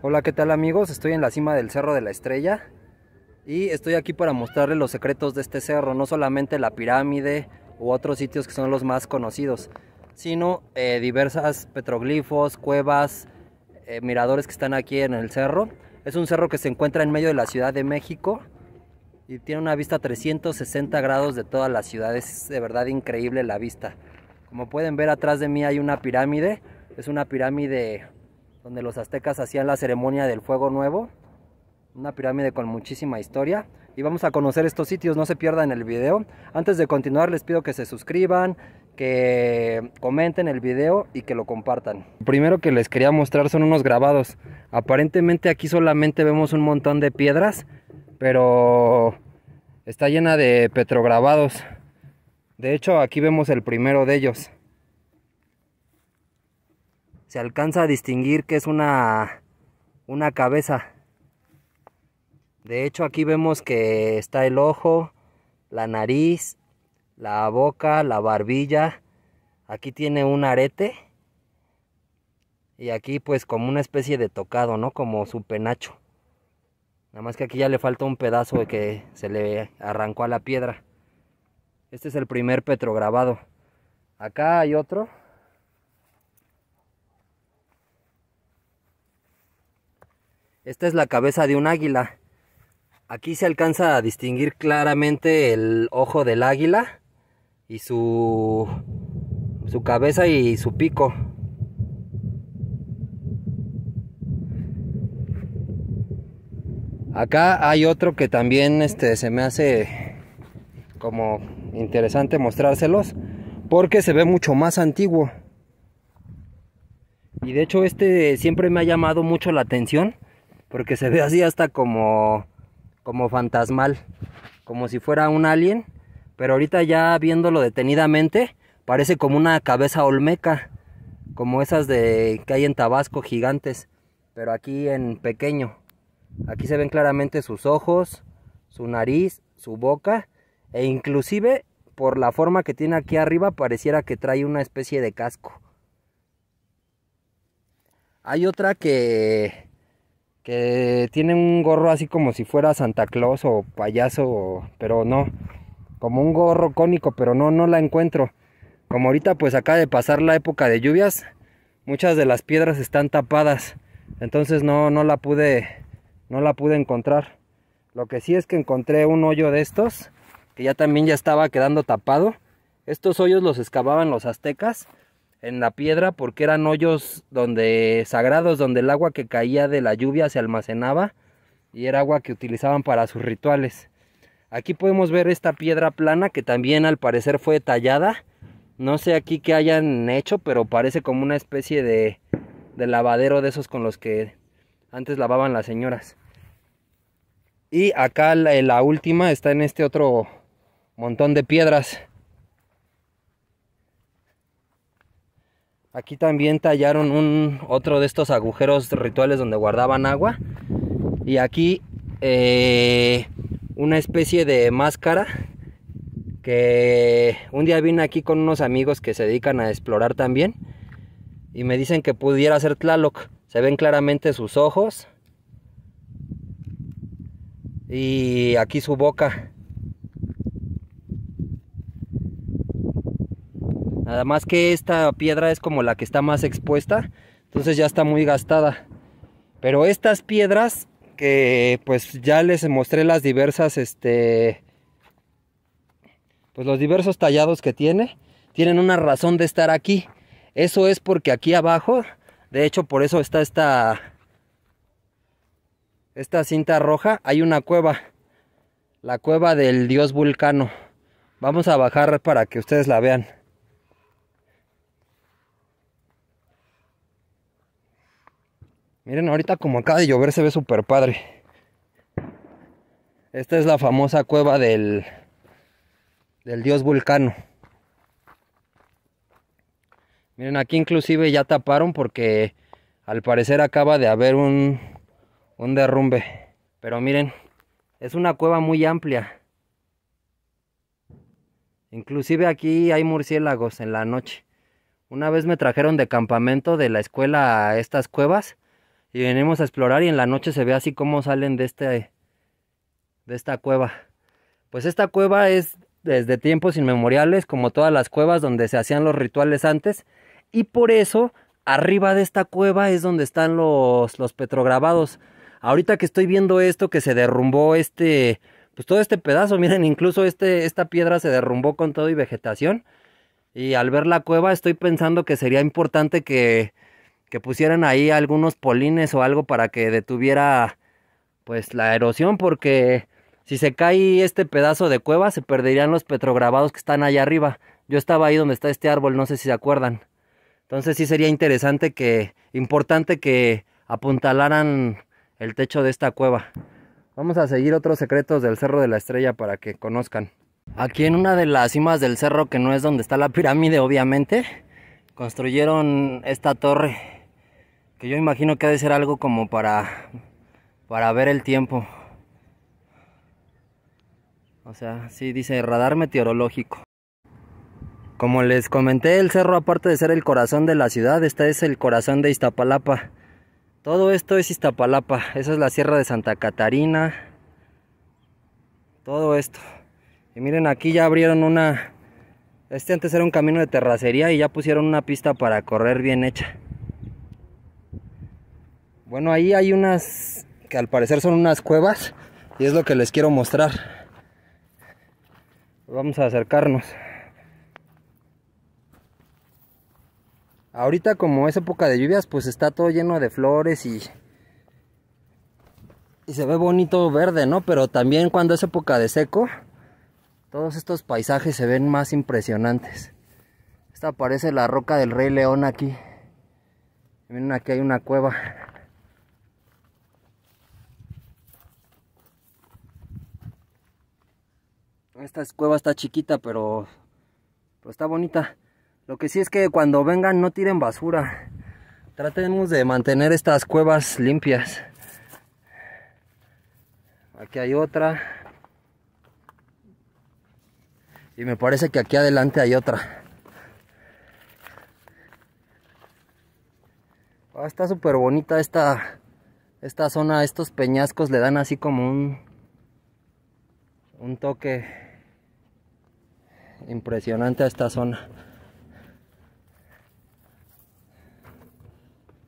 Hola, ¿qué tal amigos? Estoy en la cima del Cerro de la Estrella y estoy aquí para mostrarles los secretos de este cerro, no solamente la pirámide u otros sitios que son los más conocidos, sino eh, diversas petroglifos, cuevas, eh, miradores que están aquí en el cerro. Es un cerro que se encuentra en medio de la Ciudad de México y tiene una vista 360 grados de todas las ciudades. es de verdad increíble la vista. Como pueden ver atrás de mí hay una pirámide, es una pirámide donde los aztecas hacían la ceremonia del fuego nuevo. Una pirámide con muchísima historia. Y vamos a conocer estos sitios, no se pierdan el video. Antes de continuar les pido que se suscriban, que comenten el video y que lo compartan. Lo primero que les quería mostrar son unos grabados. Aparentemente aquí solamente vemos un montón de piedras, pero está llena de petrograbados. De hecho aquí vemos el primero de ellos se alcanza a distinguir que es una, una cabeza. De hecho aquí vemos que está el ojo, la nariz, la boca, la barbilla. Aquí tiene un arete. Y aquí pues como una especie de tocado, ¿no? Como su penacho. Nada más que aquí ya le falta un pedazo de que se le arrancó a la piedra. Este es el primer petrograbado. Acá hay otro. Esta es la cabeza de un águila. Aquí se alcanza a distinguir claramente el ojo del águila y su, su cabeza y su pico. Acá hay otro que también este, se me hace como interesante mostrárselos porque se ve mucho más antiguo. Y de hecho este siempre me ha llamado mucho la atención porque se ve así hasta como, como fantasmal, como si fuera un alien, pero ahorita ya viéndolo detenidamente, parece como una cabeza olmeca, como esas de que hay en Tabasco gigantes, pero aquí en pequeño. Aquí se ven claramente sus ojos, su nariz, su boca e inclusive por la forma que tiene aquí arriba pareciera que trae una especie de casco. Hay otra que que tiene un gorro así como si fuera Santa Claus o payaso, pero no, como un gorro cónico, pero no, no la encuentro. Como ahorita pues acaba de pasar la época de lluvias, muchas de las piedras están tapadas, entonces no, no la pude, no la pude encontrar. Lo que sí es que encontré un hoyo de estos, que ya también ya estaba quedando tapado. Estos hoyos los excavaban los aztecas en la piedra porque eran hoyos donde sagrados donde el agua que caía de la lluvia se almacenaba y era agua que utilizaban para sus rituales. Aquí podemos ver esta piedra plana que también al parecer fue tallada. No sé aquí qué hayan hecho, pero parece como una especie de, lavadero de esos con los que antes lavaban las señoras. Y acá la última está en este otro montón de piedras. Aquí también tallaron un, otro de estos agujeros rituales donde guardaban agua. Y aquí eh, una especie de máscara que un día vine aquí con unos amigos que se dedican a explorar también. Y me dicen que pudiera ser Tlaloc. Se ven claramente sus ojos. Y aquí su boca. Nada más que esta piedra es como la que está más expuesta, entonces ya está muy gastada. Pero estas piedras que pues ya les mostré las diversas este pues los diversos tallados que tiene, tienen una razón de estar aquí. Eso es porque aquí abajo, de hecho por eso está esta esta cinta roja, hay una cueva. La cueva del dios Vulcano. Vamos a bajar para que ustedes la vean. Miren, ahorita como acaba de llover se ve súper padre. Esta es la famosa cueva del, del dios Vulcano. Miren, aquí inclusive ya taparon porque al parecer acaba de haber un, un derrumbe. Pero miren, es una cueva muy amplia. Inclusive aquí hay murciélagos en la noche. Una vez me trajeron de campamento de la escuela a estas cuevas y venimos a explorar y en la noche se ve así como salen de, este, de esta cueva. Pues esta cueva es desde tiempos inmemoriales, como todas las cuevas donde se hacían los rituales antes, y por eso arriba de esta cueva es donde están los, los petrograbados. Ahorita que estoy viendo esto, que se derrumbó este, pues todo este pedazo, miren, incluso este, esta piedra se derrumbó con todo y vegetación. Y al ver la cueva estoy pensando que sería importante que, que pusieran ahí algunos polines o algo para que detuviera pues la erosión porque si se cae este pedazo de cueva se perderían los petrograbados que están allá arriba. Yo estaba ahí donde está este árbol, no sé si se acuerdan. Entonces sí sería interesante que, importante que apuntalaran el techo de esta cueva. Vamos a seguir otros secretos del Cerro de la Estrella para que conozcan. Aquí en una de las cimas del cerro que no es donde está la pirámide obviamente, construyeron esta torre que yo imagino que ha de ser algo como para, para ver el tiempo. O sea, sí, dice radar meteorológico. Como les comenté, el cerro aparte de ser el corazón de la ciudad, este es el corazón de Iztapalapa. Todo esto es Iztapalapa, esa es la Sierra de Santa Catarina. Todo esto. Y miren, aquí ya abrieron una... Este antes era un camino de terracería y ya pusieron una pista para correr bien hecha. Bueno, ahí hay unas que al parecer son unas cuevas y es lo que les quiero mostrar. Vamos a acercarnos. Ahorita como es época de lluvias, pues está todo lleno de flores y y se ve bonito verde, ¿no? Pero también cuando es época de seco, todos estos paisajes se ven más impresionantes. Esta parece la roca del Rey León aquí. Miren, aquí hay una cueva. Esta cueva está chiquita, pero, está bonita. Lo que sí es que cuando vengan no tiren basura. Tratemos de mantener estas cuevas limpias. Aquí hay otra. Y me parece que aquí adelante hay otra. Ah, está súper bonita esta, esta zona. Estos peñascos le dan así como un, un toque impresionante esta zona.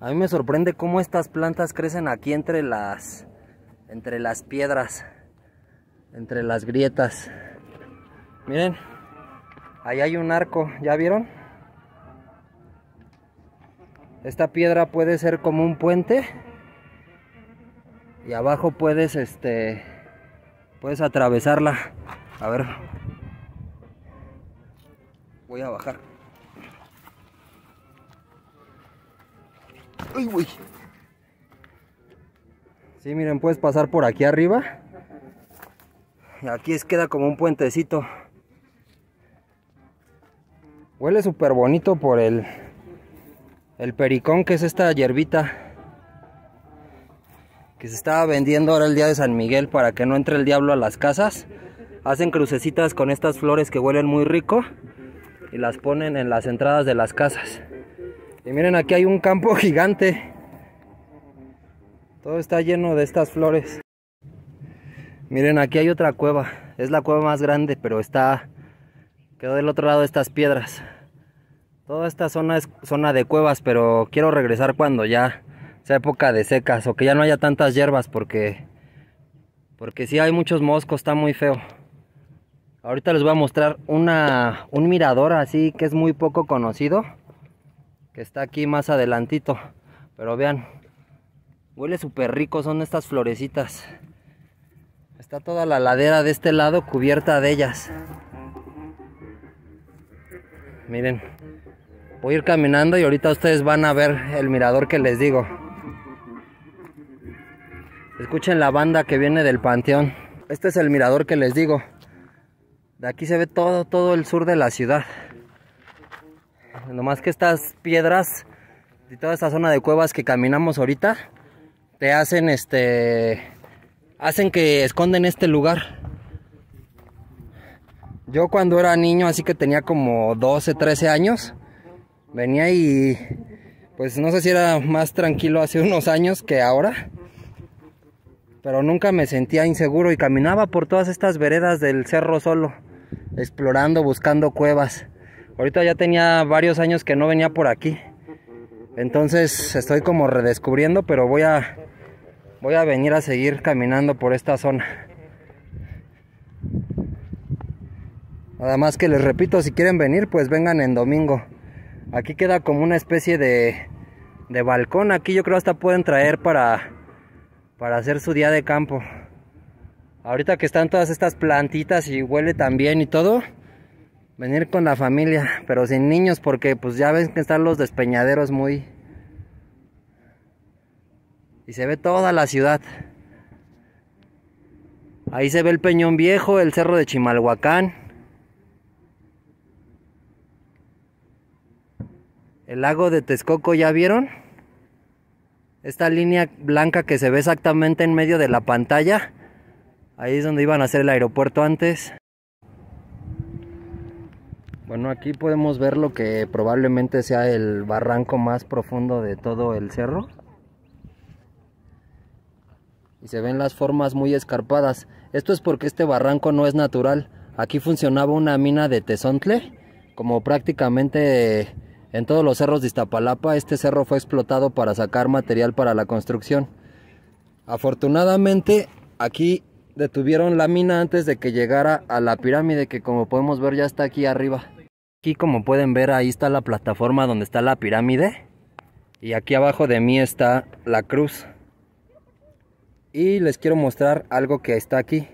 A mí me sorprende cómo estas plantas crecen aquí entre las, entre las piedras, entre las grietas. Miren, ahí hay un arco, ¿ya vieron? Esta piedra puede ser como un puente y abajo puedes, este, puedes atravesarla. A ver, Voy a bajar. ¡Ay, güey! Sí, miren, puedes pasar por aquí arriba. Y aquí es, queda como un puentecito. Huele súper bonito por el, el pericón, que es esta hierbita que se estaba vendiendo ahora el día de San Miguel para que no entre el diablo a las casas. Hacen crucecitas con estas flores que huelen muy rico y las ponen en las entradas de las casas. Y miren, aquí hay un campo gigante. Todo está lleno de estas flores. Miren, aquí hay otra cueva. Es la cueva más grande, pero está... Quedó del otro lado de estas piedras. Toda esta zona es zona de cuevas, pero quiero regresar cuando ya sea época de secas o que ya no haya tantas hierbas porque... Porque si hay muchos moscos, está muy feo. Ahorita les voy a mostrar una, un mirador así que es muy poco conocido. Que está aquí más adelantito. Pero vean, huele súper rico, son estas florecitas. Está toda la ladera de este lado cubierta de ellas. Miren, voy a ir caminando y ahorita ustedes van a ver el mirador que les digo. Escuchen la banda que viene del panteón. Este es el mirador que les digo. De aquí se ve todo, todo el sur de la ciudad. Nomás que estas piedras y toda esta zona de cuevas que caminamos ahorita te hacen este hacen que esconden este lugar. Yo cuando era niño, así que tenía como 12, 13 años, venía y pues no sé si era más tranquilo hace unos años que ahora, pero nunca me sentía inseguro y caminaba por todas estas veredas del cerro solo explorando, buscando cuevas. Ahorita ya tenía varios años que no venía por aquí. Entonces estoy como redescubriendo, pero voy a voy a venir a seguir caminando por esta zona. Nada más que les repito, si quieren venir, pues vengan en domingo. Aquí queda como una especie de, de balcón. Aquí yo creo hasta pueden traer para, para hacer su día de campo ahorita que están todas estas plantitas y huele tan bien y todo, venir con la familia, pero sin niños porque pues ya ven que están los despeñaderos muy... Y se ve toda la ciudad. Ahí se ve el Peñón Viejo, el Cerro de Chimalhuacán. El lago de Texcoco, ¿ya vieron? Esta línea blanca que se ve exactamente en medio de la pantalla Ahí es donde iban a hacer el aeropuerto antes. Bueno, aquí podemos ver lo que probablemente sea el barranco más profundo de todo el cerro. Y se ven las formas muy escarpadas. Esto es porque este barranco no es natural. Aquí funcionaba una mina de tesontle. Como prácticamente en todos los cerros de Iztapalapa, este cerro fue explotado para sacar material para la construcción. Afortunadamente, aquí detuvieron la mina antes de que llegara a la pirámide que como podemos ver ya está aquí arriba. Aquí como pueden ver ahí está la plataforma donde está la pirámide y aquí abajo de mí está la cruz. Y les quiero mostrar algo que está aquí,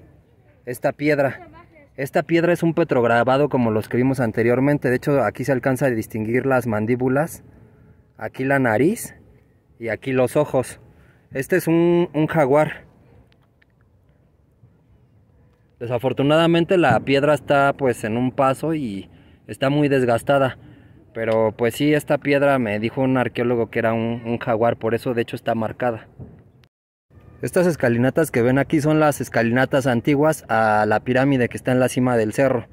esta piedra. Esta piedra es un petrograbado como los que vimos anteriormente, de hecho aquí se alcanza a distinguir las mandíbulas, aquí la nariz y aquí los ojos. Este es un jaguar. Desafortunadamente la piedra está pues en un paso y está muy desgastada. Pero pues sí, esta piedra me dijo un arqueólogo que era un, jaguar, por eso de hecho está marcada. Estas escalinatas que ven aquí son las escalinatas antiguas a la pirámide que está en la cima del cerro.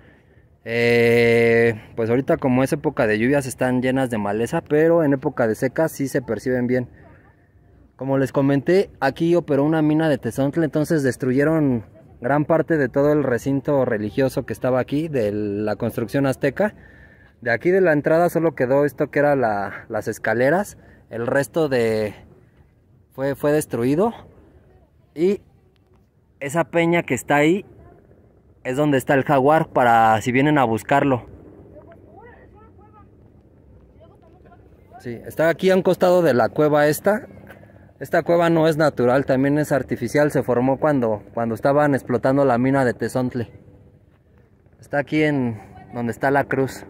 Eh, pues ahorita como es época de lluvias están llenas de maleza, pero en época de seca sí se perciben bien. Como les comenté, aquí operó una mina de tesontle, entonces destruyeron gran parte de todo el recinto religioso que estaba aquí, de la construcción azteca. De aquí de la entrada solo quedó esto que eran las escaleras, el resto de fue, fue destruido y esa peña que está ahí es donde está el jaguar para si vienen a buscarlo. Sí, está aquí a un costado de la cueva esta, esta cueva no es natural, también es artificial, se formó cuando, cuando estaban explotando la mina de Tezontle. Está aquí en donde está la cruz.